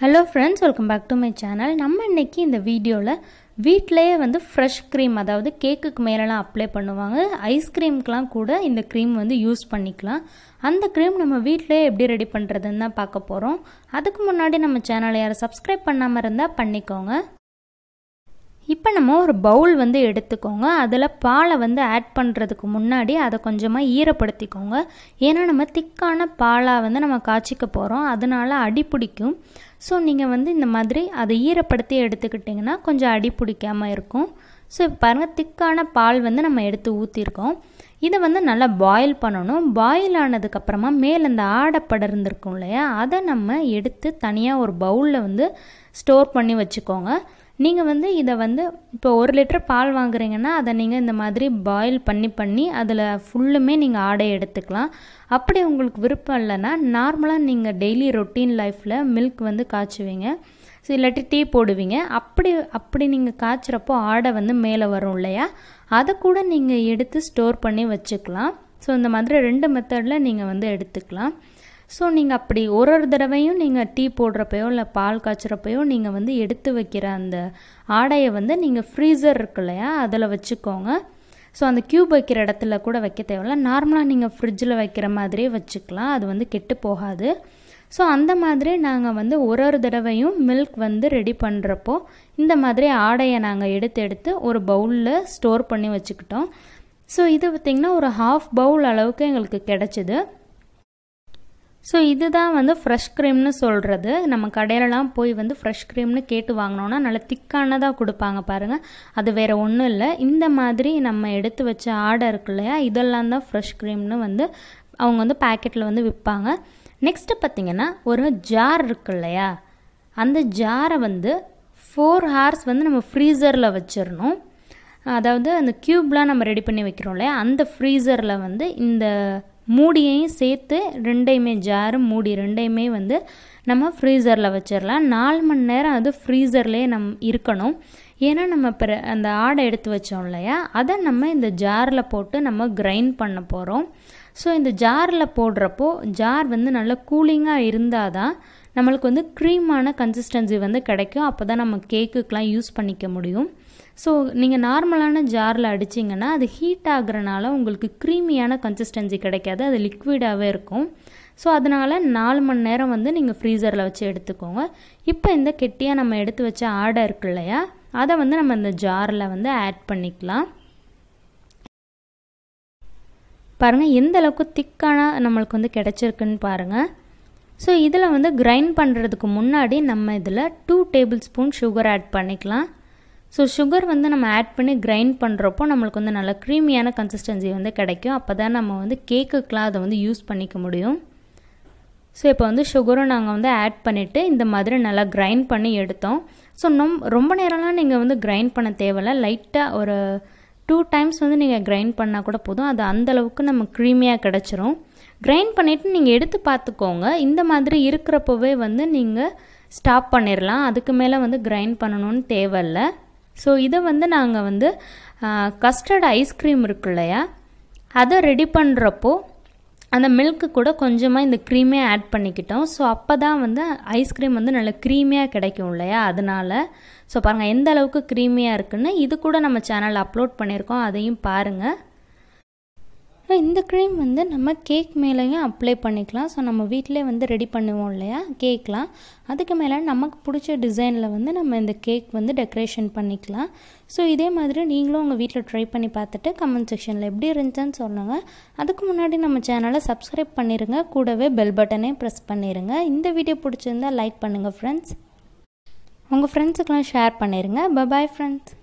hello friends welcome back to my channel நம்ம இன்றைக்கி இந்த வீடியோவில் வீட்டிலையே வந்து ஃப்ரெஷ் க்ரீம் அதாவது கேக்குக்கு மேலெலாம் அப்ளை பண்ணுவாங்க ஐஸ்கிரீம்க்கெலாம் கூட இந்த க்ரீம் வந்து யூஸ் பண்ணிக்கலாம் அந்த க்ரீம் நம்ம வீட்டிலே எப்படி ரெடி பண்ணுறதுன்னு தான் பார்க்க போகிறோம் அதுக்கு முன்னாடி நம்ம சேனலை யாரும் சப்ஸ்கிரைப் பண்ணாமல் இருந்தால் பண்ணிக்கோங்க இப்போ நம்ம ஒரு பவுல் வந்து எடுத்துக்கோங்க அதில் பாலை வந்து ஆட் பண்ணுறதுக்கு முன்னாடி அதை கொஞ்சமாக ஈரப்படுத்திக்கோங்க ஏன்னா நம்ம திக்கான பாலாக வந்து நம்ம காய்ச்சிக்க போகிறோம் அதனால் அடி பிடிக்கும் ஸோ நீங்கள் வந்து இந்த மாதிரி அதை ஈரப்படுத்தி எடுத்துக்கிட்டிங்கன்னா கொஞ்சம் அடி பிடிக்காமல் இருக்கும் ஸோ இப்போ பாருங்கள் திக்கான பால் வந்து நம்ம எடுத்து ஊற்றிருக்கோம் இதை வந்து நல்லா பாயில் பண்ணணும் பாயில் ஆனதுக்கப்புறமா மேலே இந்த ஆடப்படர்ந்துருக்கும் இல்லையா அதை நம்ம எடுத்து தனியாக ஒரு பவுலில் வந்து ஸ்டோர் பண்ணி வச்சுக்கோங்க நீங்கள் வந்து இதை வந்து இப்போ ஒரு லிட்டர் பால் வாங்குறீங்கன்னா அதை நீங்கள் இந்த மாதிரி பாயில் பண்ணி பண்ணி அதில் ஃபுல்லுமே நீங்கள் ஆடை எடுத்துக்கலாம் அப்படி உங்களுக்கு விருப்பம் இல்லைன்னா நார்மலாக நீங்கள் டெய்லி ரொட்டீன் லைஃப்பில் மில்க் வந்து காய்ச்சுவீங்க ஸோ இல்லாட்டி டீ போடுவீங்க அப்படி அப்படி நீங்கள் காய்ச்சுறப்போ ஆடை வந்து மேலே வரும் இல்லையா அதை கூட நீங்கள் எடுத்து ஸ்டோர் பண்ணி வச்சுக்கலாம் ஸோ இந்த மாதிரி ரெண்டு மெத்தடில் நீங்கள் வந்து எடுத்துக்கலாம் ஸோ நீங்கள் அப்படி ஒரு ஒரு தடவையும் நீங்கள் டீ போடுறப்பையோ இல்லை பால் காய்ச்சுறப்பையோ நீங்கள் வந்து எடுத்து வைக்கிற அந்த ஆடையை வந்து நீங்கள் ஃப்ரீசர் இருக்கு இல்லையா அதில் வச்சுக்கோங்க ஸோ அந்த க்யூப் வைக்கிற இடத்துல கூட வைக்க தேவையில்ல நார்மலாக நீங்கள் ஃப்ரிட்ஜில் வைக்கிற மாதிரியே வச்சுக்கலாம் அது வந்து கெட்டு போகாது ஸோ அந்த மாதிரி நாங்கள் வந்து ஒரு ஒரு தடவையும் மில்க் வந்து ரெடி பண்ணுறப்போ இந்த மாதிரி ஆடையை நாங்கள் எடுத்து எடுத்து ஒரு பவுலில் ஸ்டோர் பண்ணி வச்சுக்கிட்டோம் ஸோ இது பார்த்திங்கன்னா ஒரு ஹாஃப் பவுல் அளவுக்கு எங்களுக்கு கிடச்சிது ஸோ இதுதான் வந்து ஃப்ரெஷ் க்ரீம்னு சொல்கிறது நம்ம கடையிலலாம் போய் வந்து ஃப்ரெஷ் க்ரீம்னு கேட்டு வாங்கினோன்னா நல்லா திக்கானதாக கொடுப்பாங்க பாருங்கள் அது வேறு ஒன்றும் இல்லை இந்த மாதிரி நம்ம எடுத்து வச்ச ஆர்டர் இருக்கு இல்லையா இதெல்லாம் தான் ஃப்ரெஷ் க்ரீம்னு வந்து அவங்க வந்து பேக்கெட்டில் வந்து விற்பாங்க நெக்ஸ்ட்டு பார்த்திங்கன்னா ஒரு ஜார் இருக்கு இல்லையா அந்த ஜாரை வந்து ஃபோர் ஹார்ஸ் வந்து நம்ம ஃப்ரீசரில் வச்சிடணும் அதாவது அந்த க்யூப்லாம் நம்ம ரெடி பண்ணி வைக்கிறோம் இல்லையா அந்த ஃப்ரீசரில் வந்து இந்த மூடியையும் சேர்த்து ரெண்டையுமே ஜாரும் மூடி ரெண்டையுமே வந்து நம்ம ஃப்ரீசரில் வச்சிடலாம் நாலு மணி நேரம் அது ஃப்ரீசர்லேயே நம் இருக்கணும் ஏன்னா நம்ம பிற அந்த ஆடை எடுத்து வச்சோம் இல்லையா அதை நம்ம இந்த ஜாரில் போட்டு நம்ம கிரைண்ட் பண்ண போகிறோம் ஸோ இந்த ஜாரில் போடுறப்போ ஜார் வந்து நல்லா கூலிங்காக இருந்தால் தான் நம்மளுக்கு வந்து க்ரீமான கன்சிஸ்டன்சி வந்து கிடைக்கும் அப்போ தான் நம்ம கேக்குக்கெலாம் யூஸ் பண்ணிக்க முடியும் ஸோ நீங்கள் நார்மலான ஜாரில் அடிச்சிங்கன்னா அது ஹீட் ஆகுறனால உங்களுக்கு க்ரீமியான கன்சிஸ்டன்சி கிடைக்காது அது லிக்விடாகவே இருக்கும் ஸோ அதனால் நாலு மணி நேரம் வந்து நீங்கள் ஃப்ரீசரில் வச்சு எடுத்துக்கோங்க இப்போ இந்த கெட்டியாக நம்ம எடுத்து வச்ச ஆடை இருக்கு இல்லையா அதை வந்து நம்ம இந்த ஜாரில் வந்து ஆட் பண்ணிக்கலாம் பாருங்கள் எந்தளவுக்கு திக்கான நம்மளுக்கு வந்து கிடச்சிருக்குன்னு பாருங்கள் ஸோ இதில் வந்து கிரைண்ட் பண்ணுறதுக்கு முன்னாடி நம்ம இதில் two table spoon sugar add பண்ணிக்கலாம் ஸோ சுகர் வந்து நம்ம ஆட் பண்ணி கிரைண்ட் பண்ணுறப்போ நம்மளுக்கு வந்து நல்லா க்ரீமியான கன்சிஸ்டன்சி வந்து கிடைக்கும் அப்போ தான் நம்ம வந்து கேக்குக்கெலாம் அதை வந்து யூஸ் பண்ணிக்க முடியும் ஸோ இப்போ வந்து சுகரும் நாங்கள் வந்து ஆட் பண்ணிவிட்டு இந்த மாதிரி நல்லா கிரைண்ட் பண்ணி எடுத்தோம் ஸோ நொம் ரொம்ப நேரம்லாம் நீங்கள் வந்து கிரைண்ட் பண்ண தேவையில்ல லைட்டாக ஒரு டூ டைம்ஸ் வந்து நீங்கள் கிரைண்ட் பண்ணால் கூட போதும் அது அந்தளவுக்கு நம்ம க்ரீமியாக கிடச்சிரும் கிரைண்ட் பண்ணிவிட்டு நீங்கள் எடுத்து பார்த்துக்கோங்க இந்த மாதிரி இருக்கிறப்பவே வந்து நீங்கள் ஸ்டாப் பண்ணிடலாம் அதுக்கு மேலே வந்து கிரைண்ட் பண்ணணும்னு தேவையில்லை ஸோ இதை வந்து நாங்கள் வந்து கஸ்டர்ட் ஐஸ்கிரீம் இருக்கு இல்லையா அதை ரெடி பண்ணுறப்போ அந்த மில்க்கு கூட கொஞ்சமாக இந்த க்ரீமே ஆட் பண்ணிக்கிட்டோம் ஸோ அப்போ தான் வந்து ஐஸ்கிரீம் வந்து நல்ல க்ரீமியாக கிடைக்கும் இல்லையா அதனால் ஸோ பாருங்கள் எந்த அளவுக்கு க்ரீமியாக இருக்குதுன்னு இது கூட நம்ம சேனலில் அப்லோட் பண்ணியிருக்கோம் அதையும் பாருங்கள் இந்த க்ரீம் வந்து நம்ம கேக் மேலேயும் அப்ளை பண்ணிக்கலாம் ஸோ நம்ம வீட்டிலே வந்து ரெடி பண்ணுவோம் இல்லையா கேக்லாம் அதுக்கு மேலே நமக்கு பிடிச்ச டிசைனில் வந்து நம்ம இந்த கேக் வந்து டெக்கரேஷன் பண்ணிக்கலாம் ஸோ இதே மாதிரி நீங்களும் உங்கள் வீட்டில் ட்ரை பண்ணி பார்த்துட்டு கமெண்ட் செக்ஷனில் எப்படி இருந்துச்சுன்னு சொல்லுங்க அதுக்கு முன்னாடி நம்ம சேனலை சப்ஸ்கிரைப் பண்ணிடுங்க கூடவே பெல் பட்டனே ப்ரெஸ் பண்ணிடுங்க இந்த வீடியோ பிடிச்சிருந்தால் லைக் பண்ணுங்கள் ஃப்ரெண்ட்ஸ் உங்கள் ஃப்ரெண்ட்ஸுக்கெலாம் ஷேர் பண்ணிடுங்க பபாய் ஃப்ரெண்ட்ஸ்